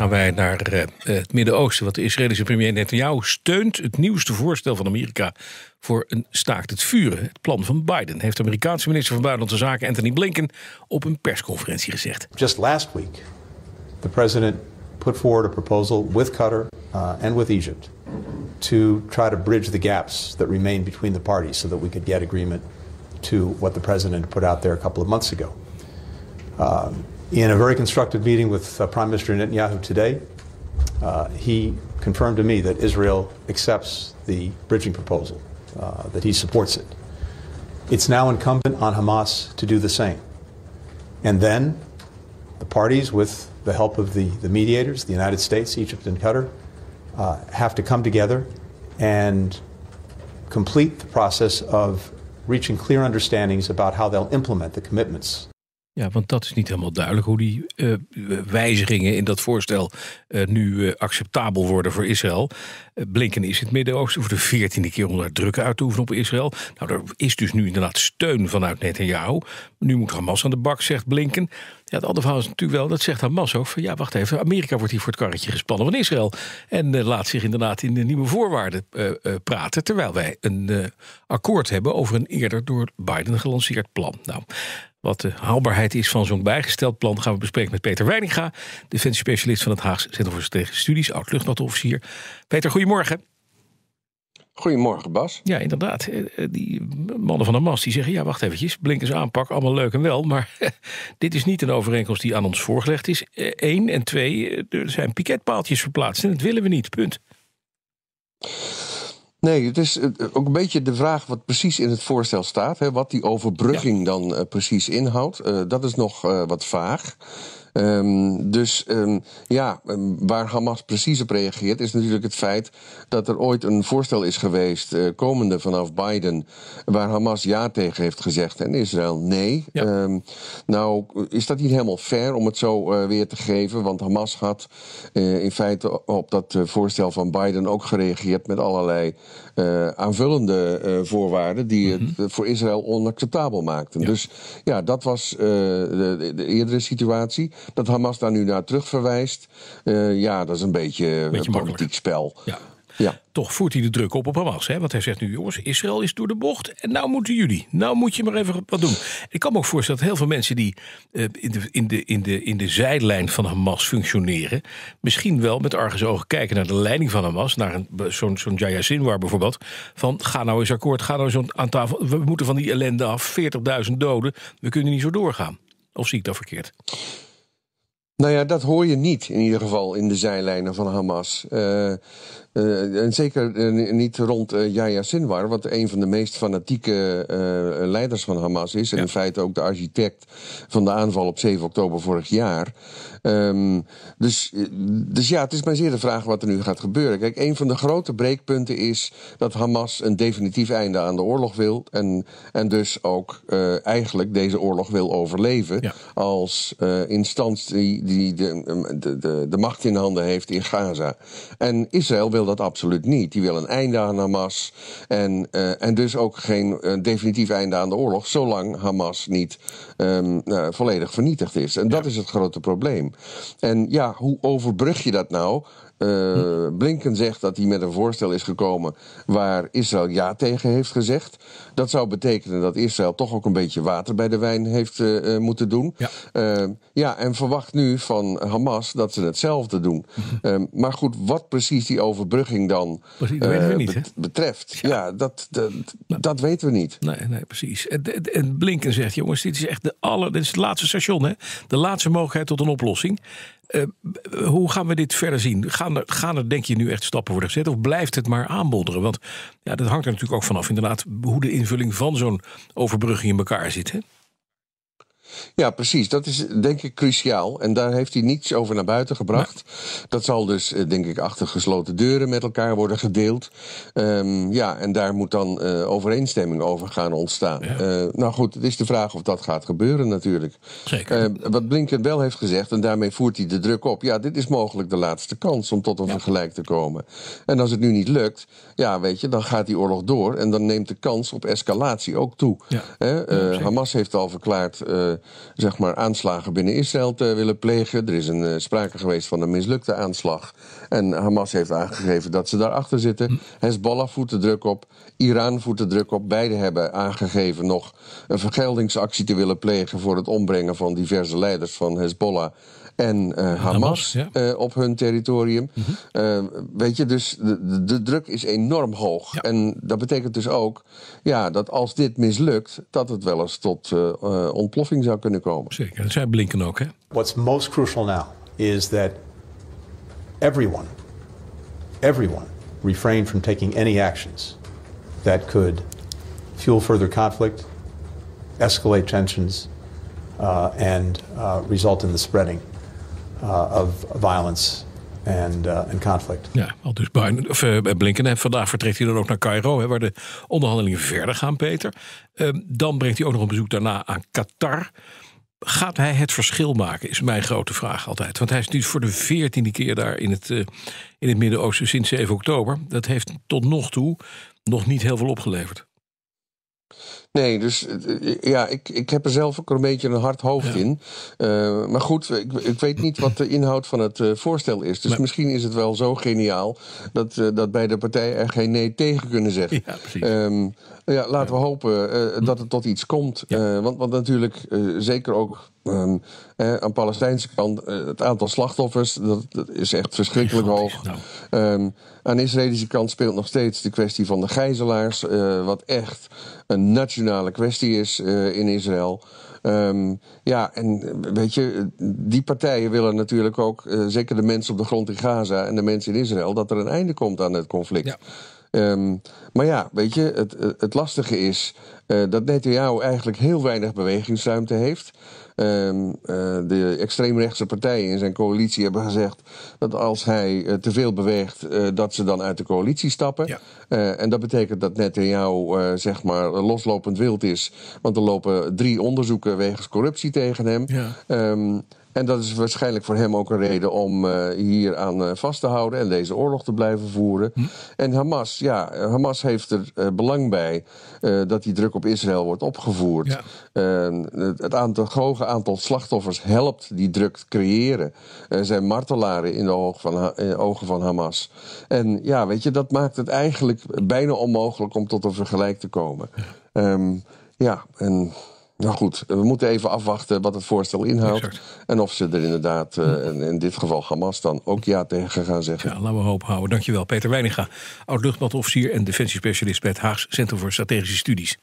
gaan wij naar uh, het Midden-Oosten. wat de Israëlische premier Netanyahu steunt het nieuwste voorstel van Amerika voor een staakt het vuren. Het plan van Biden heeft de Amerikaanse minister van Buitenlandse Zaken Anthony Blinken op een persconferentie gezegd. Just last week, the president put forward a proposal with Qatar uh, and with Egypt to try to bridge the gaps that remain between the parties, so that we could get agreement to what the president put out there a couple of months ago. Um, in a very constructive meeting with uh, Prime Minister Netanyahu today, uh, he confirmed to me that Israel accepts the bridging proposal, uh, that he supports it. It's now incumbent on Hamas to do the same. And then the parties, with the help of the, the mediators, the United States, Egypt, and Qatar, uh, have to come together and complete the process of reaching clear understandings about how they'll implement the commitments Ja, want dat is niet helemaal duidelijk hoe die eh, wijzigingen in dat voorstel eh, nu eh, acceptabel worden voor Israël. Blinken is het Midden-Oosten voor de veertiende keer onder druk uit te oefenen op Israël. Nou, er is dus nu inderdaad steun vanuit Netanyahu. Nu moet Hamas aan de bak, zegt Blinken. Ja, het andere verhaal is natuurlijk wel, dat zegt Hamas ook, van ja, wacht even, Amerika wordt hier voor het karretje gespannen van Israël. En laat zich inderdaad in de nieuwe voorwaarden praten, terwijl wij een akkoord hebben over een eerder door Biden gelanceerd plan. Nou, wat de haalbaarheid is van zo'n bijgesteld plan gaan we bespreken met Peter Weininga, defensie-specialist van het Haagse Centrum voor Strategische Studies, oud luchtmachtofficier. Peter, goedemorgen. Goedemorgen, Bas. Ja, inderdaad. Eh, eh, die mannen van de mast die zeggen: ja, wacht eventjes, blinkers aanpak, allemaal leuk en wel, maar dit is niet een overeenkomst die aan ons voorgelegd is. Eén eh, en twee, er zijn piketpaaltjes verplaatst en dat willen we niet. Punt. Nee, het is eh, ook een beetje de vraag wat precies in het voorstel staat. Hè, wat die overbrugging dan eh, precies inhoudt. Eh, dat is nog wat vaag. Ehm, dus ehm, ja, ehm, waar Hamas precies op reageert, is natuurlijk het feit dat er ooit een voorstel is geweest, eh, komende vanaf Biden, waar Hamas ja tegen heeft gezegd en Israël nee. nou, is dat niet helemaal fair om het zo eh, weer te geven? Want Hamas had eh, in feite op dat voorstel van Biden ook gereageerd met allerlei aanvullende voorwaarden die het mhm. voor Israël onacceptabel maakten. Dus ja, dat was de eerdere situatie. Dat Hamas daar nu naar terug verwijst, eh, ja, dat is een beetje, beetje eh, politiek spel. Ja. Ja. Toch voert hij de druk op op Hamas. Hè? Want hij zegt nu, jongens, Israël is door de bocht. En nou moeten jullie. Nou moet je maar even wat doen. Ik kan me ook voorstellen dat heel veel mensen die eh, in, de, in, de, in, de, in de zijlijn van Hamas functioneren. misschien wel met argusogen kijken naar de leiding van Hamas. Naar zo'n zo'n Jaya Sinwar bijvoorbeeld. Van ga nou eens akkoord, ga nou eens aan tafel. We moeten van die ellende af. 40.000 doden. We kunnen niet zo doorgaan. Of zie ik dat verkeerd? Nou ja, dat hoor je niet in ieder geval in de zijlijnen van Hamas. Eh, eh, en zeker eh, niet rond Yahya Sinwar, wat een van de meest fanatieke leiders van Hamas is. En in feite ook de architect van de aanval op 7 oktober vorig jaar. Ehm, dus, dus ja, het is maar zeer de vraag wat er nu gaat gebeuren. Kijk, een van de grote breekpunten is dat Hamas een definitief einde aan de oorlog wil. En, en dus ook eigenlijk deze oorlog wil overleven als instantie die ehm, de, de, de, macht in handen heeft in Gaza. En Israël wil dat absoluut niet. Die wil een einde aan Hamas. En, eh, en dus ook geen eh, definitief einde aan de oorlog, zolang Hamas niet ehm, eh, volledig vernietigd is. En dat is het grote probleem. En ja, hoe overbrug je dat nou? Eh, Blinken zegt dat hij met een voorstel is gekomen waar Israël ja tegen heeft gezegd. Dat zou betekenen dat Israël toch ook een beetje water bij de wijn heeft eh, eh, moeten doen. Ja. ja, en verwacht nu van Hamas dat ze hetzelfde doen. Mhm. maar goed, wat precies die overbrugging dan betreft, ja. dat, dat weten we niet. Nee, nee precies. En, en Blinken zegt, jongens, dit is echt de aller, dit is het laatste station, hè? de laatste mogelijkheid tot een oplossing. Eh, hoe gaan we dit verder zien? Gaan er, gaan er, denk je, nu echt stappen worden gezet? Of blijft het maar aanbodderen? Want ja, dat hangt er natuurlijk ook vanaf, inderdaad, hoe de invulling van zo'n overbrugging in elkaar zit. Hè? Ja, precies. Dat is denk ik cruciaal. En daar heeft hij niets over naar buiten gebracht. Dat zal dus, eh, denk ik, achter gesloten deuren met elkaar worden gedeeld. Ehm, ja, en daar moet dan eh, overeenstemming over gaan ontstaan. Eh, nou goed, het is de vraag of dat gaat gebeuren natuurlijk. Zeker. Ehm, wat Blinken wel heeft gezegd, en daarmee voert hij de druk op. Ja, dit is mogelijk de laatste kans om tot een vergelijk te komen. En als het nu niet lukt, ja, weet je, dan gaat die oorlog door. En dan neemt de kans op escalatie ook toe. Hamas heeft al verklaard zeg maar aanslagen binnen Israël te willen plegen. Er is een eh, sprake geweest van een mislukte aanslag en Hamas heeft aangegeven dat ze daarachter zitten. Hm. Hezbollah voert de druk op. Iran voert de druk op. Beide hebben aangegeven nog een vergeldingsactie te willen plegen voor het ombrengen van diverse leiders van Hezbollah en eh, Hamas, eh, op hun territorium. Mhm. Eh, weet je, dus de, de, druk is enorm hoog. En dat betekent dus ook ja, dat als dit mislukt, dat het wel eens tot ontploffing zou kunnen komen. Zeker, dat zijn Blinken ook. Hè? What's most crucial now is that everyone, everyone refrain from taking any actions that could fuel further conflict, escalate tensions, uh, and uh, result in the spreading uh, of violence en, uh, conflict. Ja, al dus of, eh, Blinken. En vandaag vertrekt hij dan ook naar Cairo, hè, waar de onderhandelingen verder gaan, Peter. Ehm, dan brengt hij ook nog een bezoek daarna aan Qatar gaat hij het verschil maken, is mijn grote vraag altijd. Want hij is nu voor de veertiende keer daar in het, eh, in het Midden-Oosten sinds 7 oktober. Dat heeft tot nog toe nog niet heel veel opgeleverd. Nee, dus eh, ja, ik, ik heb er zelf ook een beetje een hard hoofd in. Eh, maar goed, ik, ik, weet niet wat de inhoud van het voorstel is. Dus misschien is het wel zo geniaal dat, dat beide partijen er geen nee tegen kunnen zeggen. Ja, precies. Ehm, ja, laten we hopen eh, dat het tot iets komt. Eh, want, want, natuurlijk, eh, zeker ook ehm, aan de Palestijnse kant, het aantal slachtoffers, dat, is echt verschrikkelijk hoog. Nou. Ehm, aan de Israëlische kant speelt nog steeds de kwestie van de gijzelaars, wat echt een nationale kwestie is in Israël. Ehm, ja, en weet je, die partijen willen natuurlijk ook, zeker de mensen op de grond in Gaza en de mensen in Israël, dat er een einde komt aan het conflict. Ja. Ehm, maar ja, weet je, het, eh, het lastige is uh, dat Netanyahu eigenlijk heel weinig bewegingsruimte heeft. Um, uh, de extreemrechtse partijen in zijn coalitie hebben gezegd dat als hij uh, te veel beweegt, dat ze dan uit de coalitie stappen. en dat betekent dat Netanyahu zeg maar loslopend wild is, want er lopen drie onderzoeken wegens corruptie tegen hem. Ja. Ehm, en dat is waarschijnlijk voor hem ook een reden om eh, hier aan eh, vast te houden en deze oorlog te blijven voeren. Hm. En Hamas, ja, Hamas heeft er eh, belang bij dat die druk op Israël wordt opgevoerd. het aantal, hoge aantal slachtoffers helpt die druk te creëren. Er zijn martelaren in de ogen van Hamas. En ja, weet je, dat maakt het eigenlijk bijna onmogelijk om tot een vergelijk te komen. Ja, ehm, ja en nou goed, we moeten even afwachten wat het voorstel inhoudt. En of ze er inderdaad, eh, hm. in dit geval Hamas, dan ook ja tegen gaan zeggen. Ja, laten we hoop houden. Dankjewel, Peter Weininga, oud-luchtmachtofficier en defensiespecialist bij het Haags Centrum voor Strategische Studies.